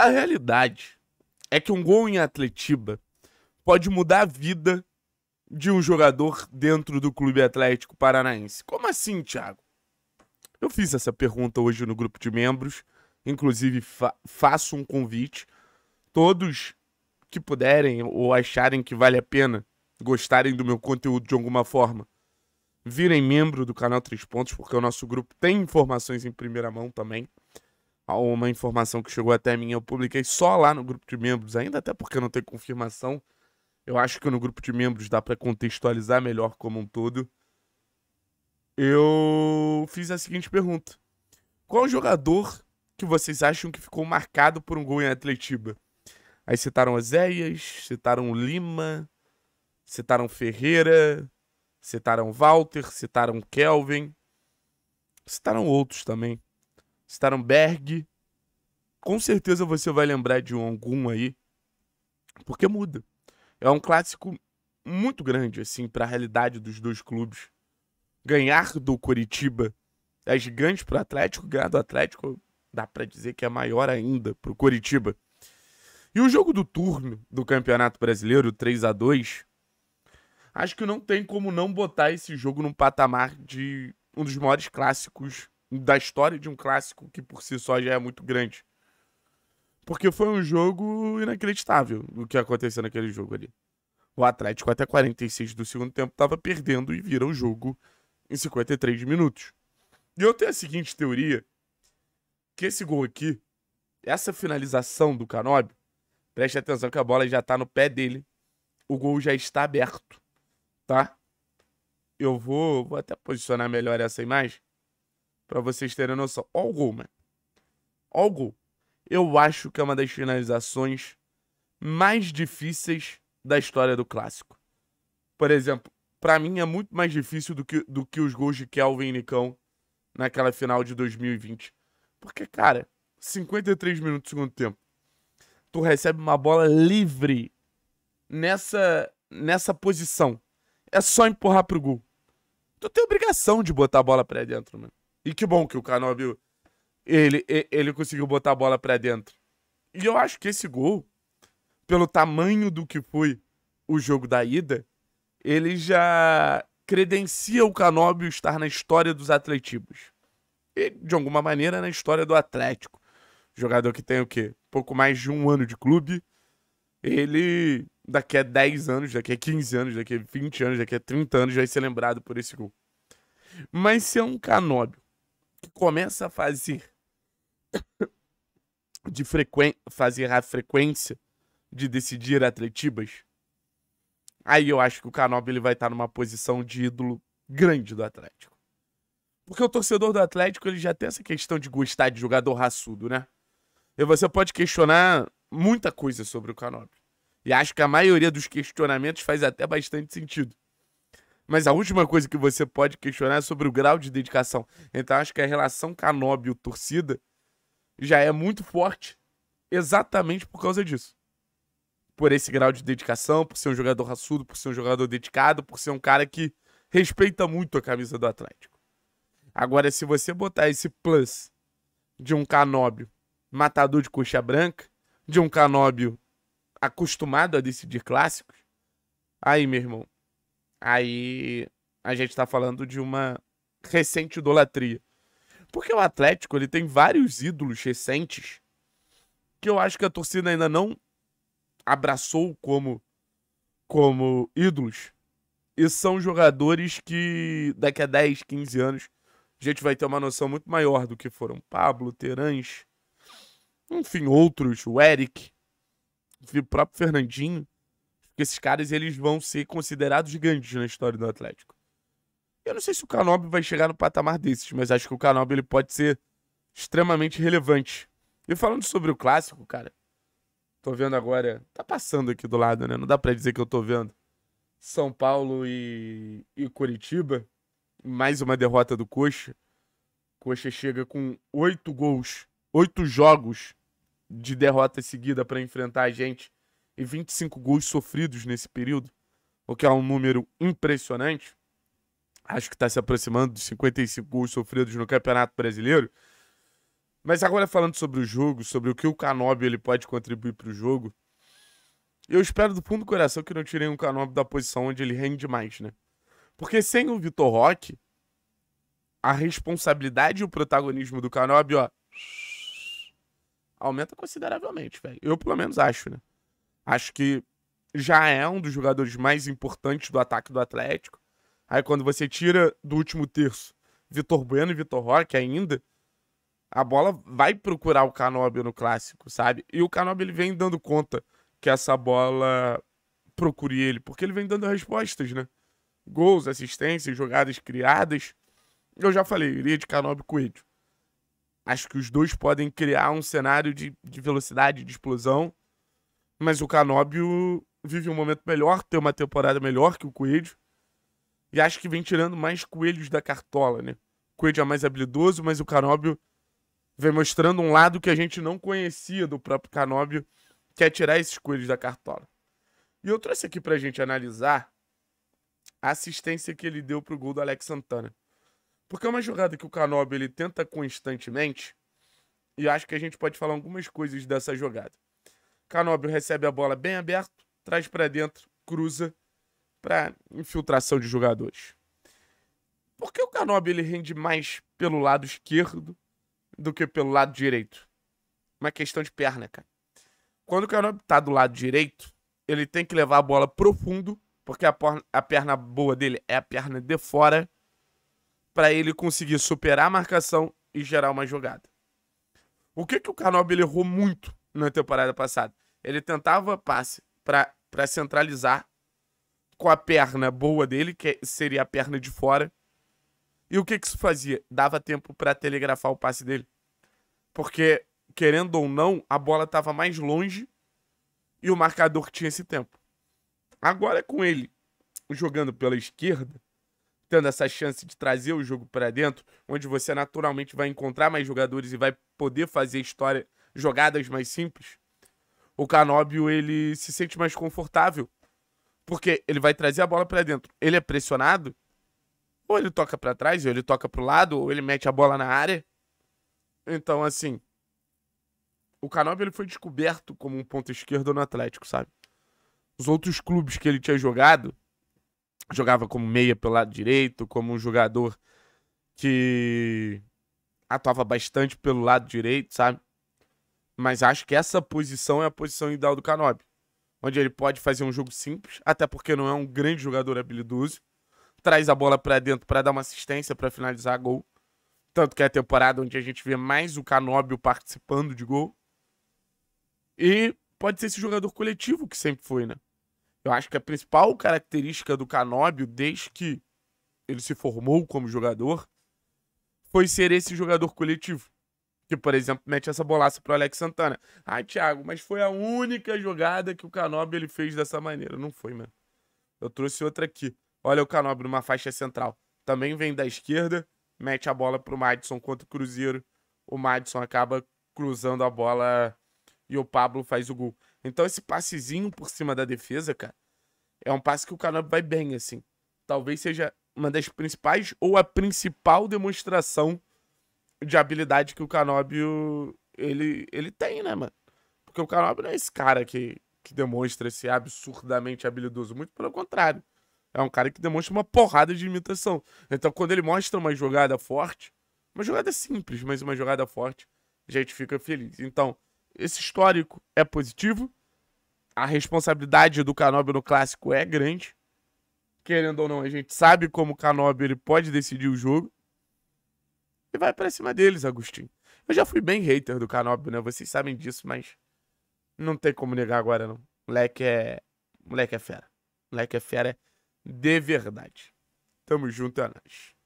A realidade é que um gol em Atletiba pode mudar a vida de um jogador dentro do Clube Atlético Paranaense. Como assim, Thiago? Eu fiz essa pergunta hoje no grupo de membros, inclusive fa faço um convite. Todos que puderem ou acharem que vale a pena, gostarem do meu conteúdo de alguma forma, virem membro do canal Três Pontos, porque o nosso grupo tem informações em primeira mão também uma informação que chegou até mim, eu publiquei só lá no grupo de membros, ainda até porque eu não tenho confirmação. Eu acho que no grupo de membros dá para contextualizar melhor como um todo. Eu fiz a seguinte pergunta: Qual jogador que vocês acham que ficou marcado por um gol em Atletiba? Aí citaram Azeias, citaram Lima, citaram Ferreira, citaram Walter, citaram Kelvin, citaram outros também. Starenberg. Com certeza você vai lembrar de algum aí, porque muda. É um clássico muito grande assim para a realidade dos dois clubes. Ganhar do Coritiba é gigante para o Atlético, ganhar do Atlético dá para dizer que é maior ainda para o Coritiba. E o jogo do turno do Campeonato Brasileiro, 3 a 2 acho que não tem como não botar esse jogo num patamar de um dos maiores clássicos da história de um clássico que por si só já é muito grande. Porque foi um jogo inacreditável o que aconteceu naquele jogo ali. O Atlético até 46 do segundo tempo estava perdendo e vira o jogo em 53 minutos. E eu tenho a seguinte teoria, que esse gol aqui, essa finalização do Canobi, preste atenção que a bola já está no pé dele, o gol já está aberto, tá? Eu vou, vou até posicionar melhor essa imagem Pra vocês terem noção. Olha o gol, mano. Olha o gol. Eu acho que é uma das finalizações mais difíceis da história do clássico. Por exemplo, para mim é muito mais difícil do que, do que os gols de Kelvin e Nicão naquela final de 2020. Porque, cara, 53 minutos do segundo tempo. Tu recebe uma bola livre nessa, nessa posição. É só empurrar pro gol. Tu tem obrigação de botar a bola pra dentro, mano. E que bom que o Canóbio ele, ele conseguiu botar a bola para dentro. E eu acho que esse gol, pelo tamanho do que foi o jogo da ida, ele já credencia o Canóbio estar na história dos atletivos. E, de alguma maneira, na história do Atlético. Jogador que tem o quê? Pouco mais de um ano de clube. Ele, daqui a 10 anos, daqui a 15 anos, daqui a 20 anos, daqui a 30 anos, vai ser lembrado por esse gol. Mas se é um Canóbio que começa a fazer de frequência, fazer a frequência de decidir Atletibas. aí eu acho que o Canobio ele vai estar tá numa posição de ídolo grande do Atlético. Porque o torcedor do Atlético ele já tem essa questão de gostar de jogador raçudo, né? E você pode questionar muita coisa sobre o Canobio. E acho que a maioria dos questionamentos faz até bastante sentido. Mas a última coisa que você pode questionar é sobre o grau de dedicação. Então acho que a relação Canóbio-torcida já é muito forte exatamente por causa disso. Por esse grau de dedicação, por ser um jogador raçudo, por ser um jogador dedicado, por ser um cara que respeita muito a camisa do Atlético. Agora, se você botar esse plus de um Canóbio matador de coxa branca, de um Canóbio acostumado a decidir clássicos, aí, meu irmão, Aí a gente tá falando de uma recente idolatria. Porque o Atlético, ele tem vários ídolos recentes que eu acho que a torcida ainda não abraçou como como ídolos. E são jogadores que daqui a 10, 15 anos a gente vai ter uma noção muito maior do que foram Pablo, Terãs, enfim, outros, o Eric, o próprio Fernandinho. Porque esses caras eles vão ser considerados gigantes na história do Atlético. Eu não sei se o Canobi vai chegar no patamar desses, mas acho que o Canobi ele pode ser extremamente relevante. E falando sobre o clássico, cara, tô vendo agora, tá passando aqui do lado, né? Não dá para dizer que eu tô vendo. São Paulo e, e Curitiba, mais uma derrota do Coxa. Coxa chega com oito gols, oito jogos de derrota seguida para enfrentar a gente e 25 gols sofridos nesse período, o que é um número impressionante. Acho que está se aproximando dos 55 gols sofridos no Campeonato Brasileiro. Mas agora falando sobre o jogo, sobre o que o Canobi ele pode contribuir para o jogo, eu espero do fundo do coração que não tirem o um Canobi da posição onde ele rende mais, né? Porque sem o Vitor Roque, a responsabilidade e o protagonismo do Canobi, ó, aumenta consideravelmente, velho. Eu pelo menos acho, né? Acho que já é um dos jogadores mais importantes do ataque do Atlético. Aí quando você tira do último terço Vitor Bueno e Vitor Roque ainda, a bola vai procurar o Canobi no clássico, sabe? E o Canobi ele vem dando conta que essa bola procure ele, porque ele vem dando respostas, né? Gols, assistências, jogadas criadas. Eu já falei, iria de Canobi Coelho. Acho que os dois podem criar um cenário de, de velocidade, de explosão mas o Canóbio vive um momento melhor, tem uma temporada melhor que o Coelho. E acho que vem tirando mais coelhos da cartola, né? O Coelho é mais habilidoso, mas o Canóbio vem mostrando um lado que a gente não conhecia do próprio Canóbio, que é tirar esses coelhos da cartola. E eu trouxe aqui pra gente analisar a assistência que ele deu pro gol do Alex Santana. Porque é uma jogada que o Canóbio ele tenta constantemente, e acho que a gente pode falar algumas coisas dessa jogada. Canóbio recebe a bola bem aberto, traz para dentro, cruza para infiltração de jogadores. Por que o Canóbio ele rende mais pelo lado esquerdo do que pelo lado direito? Uma questão de perna, cara. Quando o Canóbio tá do lado direito, ele tem que levar a bola profundo, porque a, porna, a perna boa dele é a perna de fora, para ele conseguir superar a marcação e gerar uma jogada. O que, que o Canóbio errou muito na temporada passada. Ele tentava passe para centralizar com a perna boa dele, que seria a perna de fora. E o que, que isso fazia? Dava tempo para telegrafar o passe dele. Porque, querendo ou não, a bola estava mais longe e o marcador tinha esse tempo. Agora, com ele jogando pela esquerda, tendo essa chance de trazer o jogo para dentro, onde você naturalmente vai encontrar mais jogadores e vai poder fazer a história jogadas mais simples, o Canóbio ele se sente mais confortável, porque ele vai trazer a bola para dentro. Ele é pressionado, ou ele toca para trás, ou ele toca pro lado, ou ele mete a bola na área. Então, assim, o Canóbio ele foi descoberto como um ponto esquerdo no Atlético, sabe? Os outros clubes que ele tinha jogado, jogava como meia pelo lado direito, como um jogador que atuava bastante pelo lado direito, sabe? Mas acho que essa posição é a posição ideal do Canob. Onde ele pode fazer um jogo simples, até porque não é um grande jogador habilidoso. Traz a bola para dentro para dar uma assistência, para finalizar gol. Tanto que é a temporada onde a gente vê mais o Canóbio participando de gol. E pode ser esse jogador coletivo que sempre foi, né? Eu acho que a principal característica do Canóbio, desde que ele se formou como jogador, foi ser esse jogador coletivo. Que, por exemplo, mete essa bolaça pro Alex Santana. Ah, Thiago, mas foi a única jogada que o Canobi ele fez dessa maneira. Não foi, mano. Eu trouxe outra aqui. Olha o Canobi numa faixa central. Também vem da esquerda, mete a bola pro Madison contra o Cruzeiro. O Madison acaba cruzando a bola e o Pablo faz o gol. Então esse passezinho por cima da defesa, cara, é um passe que o Canobi vai bem, assim. Talvez seja uma das principais ou a principal demonstração de habilidade que o Canóbio ele, ele tem, né, mano? Porque o Canóbio não é esse cara que, que demonstra ser absurdamente habilidoso. Muito pelo contrário. É um cara que demonstra uma porrada de imitação. Então, quando ele mostra uma jogada forte, uma jogada simples, mas uma jogada forte, a gente fica feliz. Então, esse histórico é positivo. A responsabilidade do Canóbio no clássico é grande. Querendo ou não, a gente sabe como o Canóbio ele pode decidir o jogo e vai para cima deles, Agostinho. Eu já fui bem hater do Canóbio, né? Vocês sabem disso, mas não tem como negar agora, não. Moleque é. Moleque é fera. Moleque é fera de verdade. Tamo junto, é nóis.